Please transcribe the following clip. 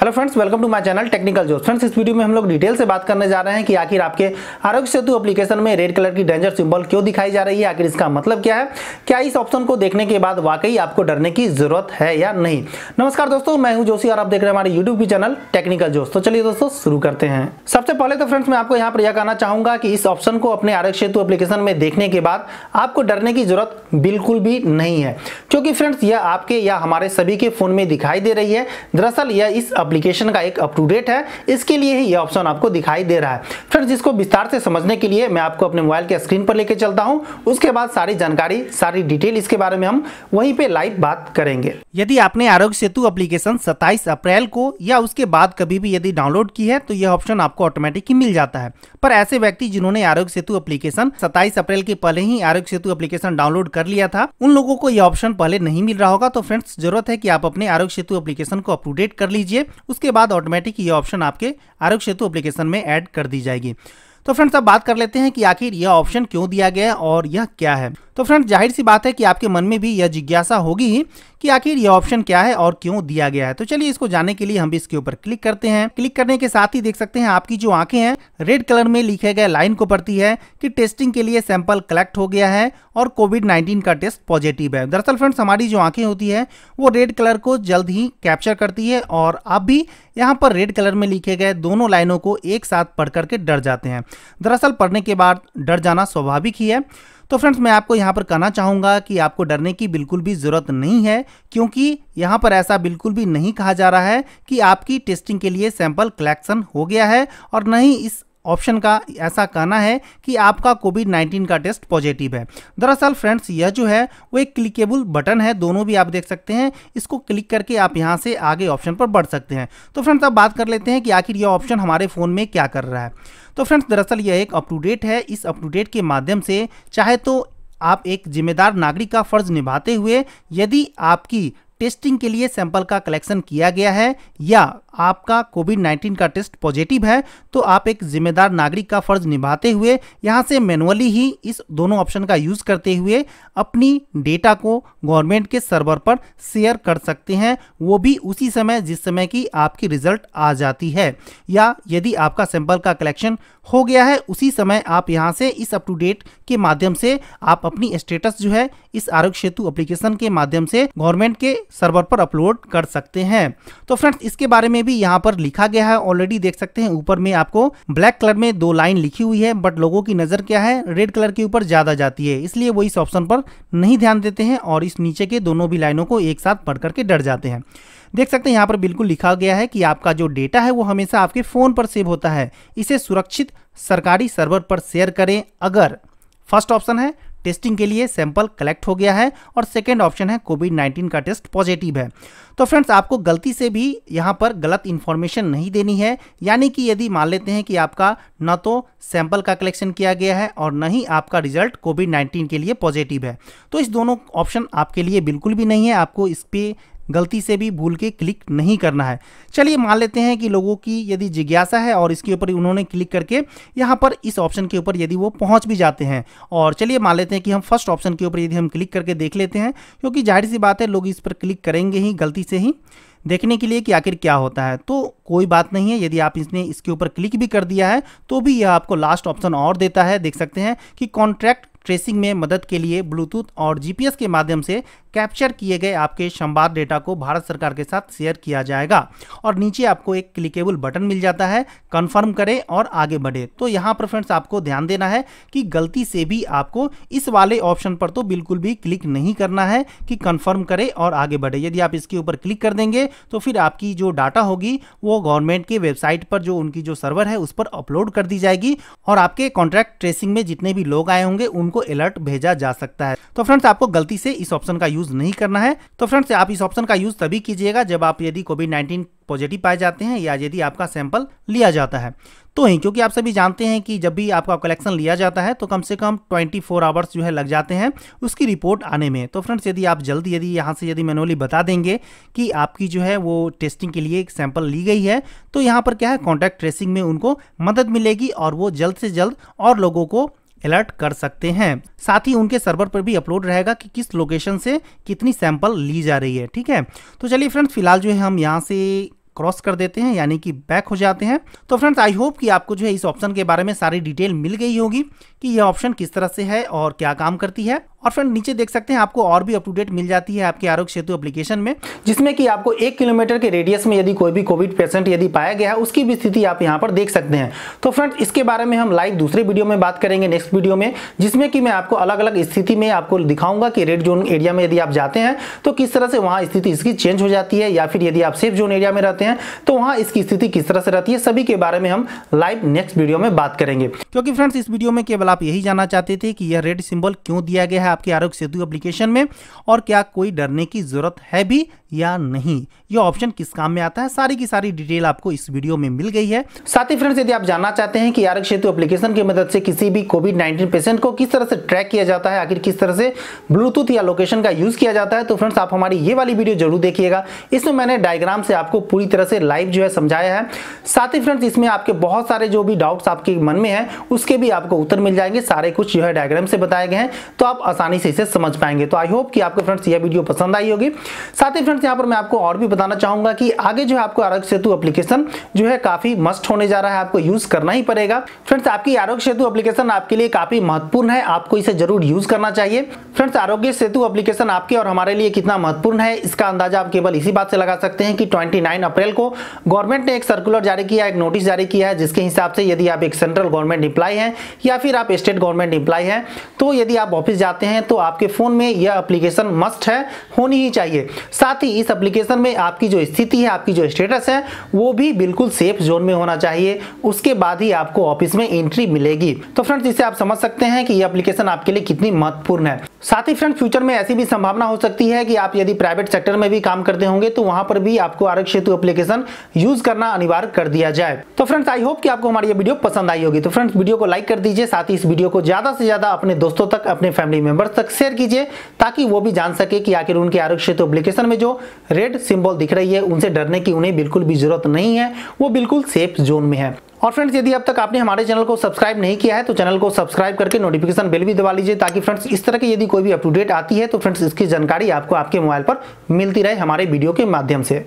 hello friends welcome to my channel technical जो friends इस video में हम लोग डिटेल से बात करने जा रहे हैं कि आखिर आपके आरोग्य सेतु एप्लीकेशन में रेड कलर की डेंजर सिंबल क्यों दिखाई जा रही है आखिर इसका मतलब क्या है क्या इस ऑप्शन को देखने के बाद वाकई आपको डरने की जरूरत है या नहीं नमस्कार दोस्तों मैं हूँ जोशी और आप देख रहे हैं हमारे यूट्यूब चैनल टेक्निकल जोश तो चलिए दोस्तों शुरू करते हैं सबसे पहले तो फ्रेंड्स मैं आपको यहाँ पर यह कहना चाहूंगा कि इस ऑप्शन को अपने आरोग्य सेतु एप्लीकेशन में देखने के बाद आपको डरने की जरूरत बिल्कुल भी नहीं है क्योंकि फ्रेंड्स यह आपके या हमारे सभी के फोन में दिखाई दे रही है दरअसल यह इस अप्लीकेशन का एक अप टू डेट है इसके लिए ही ये ऑप्शन आपको दिखाई दे रहा है फिर जिसको विस्तार से समझने के लिए मैं आपको अपने मोबाइल के स्क्रीन पर लेके चलता हूँ उसके बाद सारी जानकारी सारी डिटेल इसके बारे में हम वहीं पर लाइव बात करेंगे यदि आपने आरोग्य सेतु अप्लीकेशन सत्ताईस अप्रैल को या उसके बाद कभी भी यदि डाउनलोड की है तो यह ऑप्शन आपको ऑटोमेटिक ही मिल जाता है पर ऐसे व्यक्ति जिन्होंने आरोग्य सेतु अप्लीकेशन सत्ताईस अप्रैल के पहले ही आरोग्य सेतु एप्लीकेशन डाउनलोड कर लिया था उन लोगों को यह ऑप्शन पहले नहीं मिल रहा होगा तो फ्रेंड्स जरूरत है कि आप अपने आरोग्य सेतु एप्लीकेशन को अपटूडेट कर लीजिए उसके बाद ऑटोमेटिक ये ऑप्शन आपके आरोग्य सेतु एप्लीकेशन में ऐड कर दी जाएगी तो फ्रेंड्स अब बात कर लेते हैं कि आखिर यह ऑप्शन क्यों दिया गया और यह क्या है तो फ्रेंड जाहिर सी बात है कि आपके मन में भी यह जिज्ञासा होगी ही कि आखिर यह ऑप्शन क्या है और क्यों दिया गया है तो चलिए इसको जानने के लिए हम भी इसके ऊपर क्लिक करते हैं क्लिक करने के साथ ही देख सकते हैं आपकी जो आंखें हैं रेड कलर में लिखे गए लाइन को पड़ती है कि टेस्टिंग के लिए सैंपल कलेक्ट हो गया है और कोविड नाइन्टीन का टेस्ट पॉजिटिव है दरअसल फ्रेंड्स हमारी जो आंखें होती है वो रेड कलर को जल्द ही कैप्चर करती है और आप भी यहाँ पर रेड कलर में लिखे गए दोनों लाइनों को एक साथ पढ़ करके डर जाते हैं दरअसल पढ़ने के बाद डर जाना स्वाभाविक ही है तो फ्रेंड्स मैं आपको यहाँ पर कहना चाहूँगा कि आपको डरने की बिल्कुल भी ज़रूरत नहीं है क्योंकि यहाँ पर ऐसा बिल्कुल भी नहीं कहा जा रहा है कि आपकी टेस्टिंग के लिए सैंपल कलेक्शन हो गया है और न ही इस ऑप्शन का ऐसा कहना है कि आपका कोविड 19 का टेस्ट पॉजिटिव है दरअसल फ्रेंड्स यह जो है वो एक क्लिकेबल बटन है दोनों भी आप देख सकते हैं इसको क्लिक करके आप यहाँ से आगे ऑप्शन पर बढ़ सकते हैं तो फ्रेंड्स अब बात कर लेते हैं कि आखिर यह ऑप्शन हमारे फ़ोन में क्या कर रहा है तो फ्रेंड्स दरअसल यह एक अपटूडेट है इस अपटूडेट के माध्यम से चाहे तो आप एक जिम्मेदार नागरिक का फर्ज निभाते हुए यदि आपकी टेस्टिंग के लिए सैंपल का कलेक्शन किया गया है या आपका कोविड 19 का टेस्ट पॉजिटिव है तो आप एक जिम्मेदार नागरिक का फर्ज निभाते हुए यहाँ से मैनुअली ही इस दोनों ऑप्शन का यूज़ करते हुए अपनी डेटा को गवर्नमेंट के सर्वर पर शेयर कर सकते हैं वो भी उसी समय जिस समय की आपकी रिजल्ट आ जाती है या यदि आपका सैंपल का कलेक्शन हो गया है उसी समय आप यहाँ से इस अप टू डेट के माध्यम से आप अपनी स्टेटस जो है इस आरोग्य सेतु एप्लीकेशन के माध्यम से गवर्नमेंट के सर्वर पर अपलोड कर सकते हैं तो फ्रेंड्स इसके बारे में में भी यहाँ पर लिखा गया है ऑलरेडी देख सकते हैं ऊपर में आपको ब्लैक कलर में दो लाइन लिखी हुई है बट लोगों की नज़र क्या है रेड कलर के ऊपर ज़्यादा जाती है इसलिए वो इस ऑप्शन पर नहीं ध्यान देते हैं और इस नीचे के दोनों भी लाइनों को एक साथ पढ़ करके डर जाते हैं देख सकते हैं यहाँ पर बिल्कुल लिखा गया है कि आपका जो डेटा है वो हमेशा आपके फ़ोन पर सेव होता है इसे सुरक्षित सरकारी सर्वर पर शेयर करें अगर फर्स्ट ऑप्शन है टेस्टिंग के लिए सैंपल कलेक्ट हो गया है और सेकेंड ऑप्शन है कोविड नाइन्टीन का टेस्ट पॉजिटिव है तो फ्रेंड्स आपको गलती से भी यहाँ पर गलत इन्फॉर्मेशन नहीं देनी है यानी कि यदि मान लेते हैं कि आपका न तो सैंपल का कलेक्शन किया गया है और न ही आपका रिजल्ट कोविड नाइन्टीन के लिए पॉजिटिव है तो इस दोनों ऑप्शन आपके लिए बिल्कुल भी नहीं है आपको इस पर गलती से भी भूल के क्लिक नहीं करना है चलिए मान लेते हैं कि लोगों की यदि जिज्ञासा है और इसके ऊपर उन्होंने क्लिक करके यहाँ पर इस ऑप्शन के ऊपर यदि वो पहुँच भी जाते हैं और चलिए मान लेते हैं कि हम फर्स्ट ऑप्शन के ऊपर यदि हम क्लिक करके देख लेते हैं क्योंकि जाहिर सी बात है लोग इस पर क्लिक करेंगे ही गलती से ही देखने के लिए कि आखिर क्या होता है तो कोई बात नहीं है यदि आप इसने इसके ऊपर क्लिक भी कर दिया है तो भी यह आपको लास्ट ऑप्शन और देता है देख सकते हैं कि कॉन्ट्रैक्ट ट्रेसिंग में मदद के लिए ब्लूटूथ और जीपीएस के माध्यम से कैप्चर किए गए आपके संवाद डेटा को भारत सरकार के साथ शेयर किया जाएगा और नीचे आपको एक क्लिकेबल बटन मिल जाता है कन्फर्म करें और आगे बढ़े तो यहाँ पर फ्रेंड्स आपको ध्यान देना है कि गलती से भी आपको इस वाले ऑप्शन पर तो बिल्कुल भी क्लिक नहीं करना है कि कन्फर्म करें और आगे बढ़े यदि आप इसके ऊपर क्लिक कर देंगे तो फिर आपकी जो डाटा होगी वो गवर्नमेंट की वेबसाइट पर जो उनकी जो सर्वर है उस पर अपलोड कर दी जाएगी और आपके कॉन्ट्रैक्ट ट्रेसिंग में जितने भी लोग आए होंगे उनको अलर्ट भेजा जा सकता है तो फ्रेंड्स आपको गलती से इस ऑप्शन का यूज यूज़ नहीं करना है तो फ्रेंड्स आप इस ऑप्शन का यूज़ तभी कीजिएगा जब आप यदि कोविड नाइन्टीन पॉजिटिव पाए जाते हैं या यदि आपका सैंपल लिया जाता है तो ही क्योंकि आप सभी जानते हैं कि जब भी आपका कलेक्शन लिया जाता है तो कम से कम 24 फोर आवर्स जो है लग जाते हैं उसकी रिपोर्ट आने में तो फ्रेंड्स यदि आप जल्दी यदि यहाँ से यदि मैनुअली बता देंगे कि आपकी जो है वो टेस्टिंग के लिए एक सैंपल ली गई है तो यहाँ पर क्या है कॉन्टैक्ट ट्रेसिंग में उनको मदद मिलेगी और वो जल्द से जल्द और लोगों को अलर्ट कर सकते हैं साथ ही उनके सर्वर पर भी अपलोड रहेगा कि किस लोकेशन से कितनी सैंपल ली जा रही है ठीक है तो चलिए फ्रेंड्स फिलहाल जो है हम यहाँ से क्रॉस कर देते हैं यानी कि बैक हो जाते हैं तो फ्रेंड्स आई होप कि आपको जो है इस ऑप्शन के बारे में सारी डिटेल मिल गई होगी कि यह ऑप्शन किस तरह से है और क्या काम करती है और फ्रेंड नीचे देख सकते हैं आपको और भी अपटूडेट मिल जाती है आपके आरोग्य सेतु एप्लीकेशन में जिसमें कि आपको एक किलोमीटर के रेडियस में यदि कोई भी कोविड पेशेंट यदि पाया गया है उसकी भी स्थिति आप यहाँ पर देख सकते हैं तो फ्रेंड इसके बारे में हम लाइव दूसरे वीडियो में बात करेंगे नेक्स्ट वीडियो में जिसमें कि मैं आपको अलग अलग स्थिति में आपको दिखाऊंगा कि रेड जोन एरिया में यदि आप जाते हैं तो किस तरह से वहाँ स्थिति इसकी चेंज हो जाती है या फिर यदि आप सेफ जोन एरिया में रहते हैं तो वहाँ इसकी स्थिति किस तरह से रहती है सभी के बारे में हम लाइव नेक्स्ट वीडियो में बात करेंगे क्योंकि फ्रेंड्स इस वीडियो में केवल आप यही जानना चाहते थे कि यह रेड सिंबल क्यों दिया गया है है आपके आरोग्य सेतु एप्लीकेशन में और क्या कोई डरने की जरूरत है भी या नहीं ये ऑप्शन किस काम में आता है सारी की सारी डिटेल आपको इस वीडियो में मिल गई है साथ ही फ्रेंड्स यदि आप जानना चाहते हैं कि आरोग्य सेतु एप्लीकेशन की मदद से किसी भी कोविड 19 पेशेंट को किस तरह से ट्रैक किया जाता है आखिर किस तरह से ब्लूटूथ या लोकेशन का यूज़ किया जाता है तो फ्रेंड्स आप हमारी ये वाली वीडियो जरूर देखिएगा इसमें मैंने डायग्राम से आपको पूरी तरह से लाइव जो है समझाया है साथ ही फ्रेंड्स इसमें आपके बहुत सारे जो भी डाउट्स आपके मन में है उसके भी आपको उत्तर मिल जाएंगे सारे कुछ जो है डायग्राम से बताए गए हैं तो आप आसानी से इसे समझ पाएंगे तो आई होप कि आपको फ्रेंड्स यह वीडियो पसंद आई होगी साथ ही फ्रेंड्स यहाँ पर मैं आपको और भी बताना चाहूंगा कि आगे जो है आपको आरोग्य सेतु एप्लीकेशन जो है काफी मस्ट होने जा रहा है आपको यूज करना ही पड़ेगा फ्रेंड्स आपकी आरोग्य सेतु एप्लीकेशन आपके लिए काफी महत्वपूर्ण है आपको इसे जरूर यूज करना चाहिए फ्रेंड्स आरोग्य सेतु एप्लीकेशन आपके और हमारे लिए कितना महत्वपूर्ण है इसका अंदाजा आप केवल इसी बात से लगा सकते हैं कि ट्वेंटी अप्रैल को गवर्नमेंट ने एक सर्कुलर जारी किया एक नोटिस जारी किया है जिसके हिसाब से यदि आप एक सेंट्रल गवर्नमेंट इंप्लाई है या फिर आप स्टेट गवर्नमेंट इंप्लाई है तो यदि आप ऑफिस जाते हैं तो आपके फोन में यह अप्लीकेशन मस्ट है होनी ही चाहिए साथ ही भी इस एप्लीकेशन में आपकी जो स्थिति है आपकी जो स्टेटस है वो भी बिल्कुल सेफ जोन में होना चाहिए उसके बाद ही आपको ऑफिस में एंट्री मिलेगी तो फ्रेंड्स इसे आप समझ सकते हैं कि ये एप्लीकेशन आपके लिए कितनी महत्वपूर्ण है साथ ही फ्रेंड फ्यूचर में ऐसी भी संभावना हो सकती है कि आप यदि प्राइवेट सेक्टर में भी काम करते होंगे तो वहां पर भी आपको आरोग्य सेतु एप्लीकेशन यूज करना अनिवार्य कर दिया जाए तो फ्रेंड्स आई होप कि आपको हमारी ये वीडियो पसंद आई होगी तो फ्रेंड्स वीडियो को लाइक कर दीजिए साथ ही इस वीडियो को ज्यादा से ज्यादा अपने दोस्तों तक अपने फैमिली मेंबर्स तक शेयर कीजिए ताकि वो भी जान सके कि आखिर उनके आरोग्य सेतु एप्लीकेशन में जो रेड सिंबल दिख रही है उनसे डरने की उन्हें बिल्कुल भी जरूरत नहीं है वो बिल्कुल सेफ जोन में है और फ्रेंड्स यदि अब तक आपने हमारे चैनल को सब्सक्राइब नहीं किया है तो चैनल को सब्सक्राइब करके नोटिफिकेशन बेल भी दबा लीजिए ताकि फ्रेंड्स इस तरह की यदि कोई भी अपडेट आती है तो फ्रेंड्स इसकी जानकारी आपको आपके मोबाइल पर मिलती रहे हमारे वीडियो के माध्यम से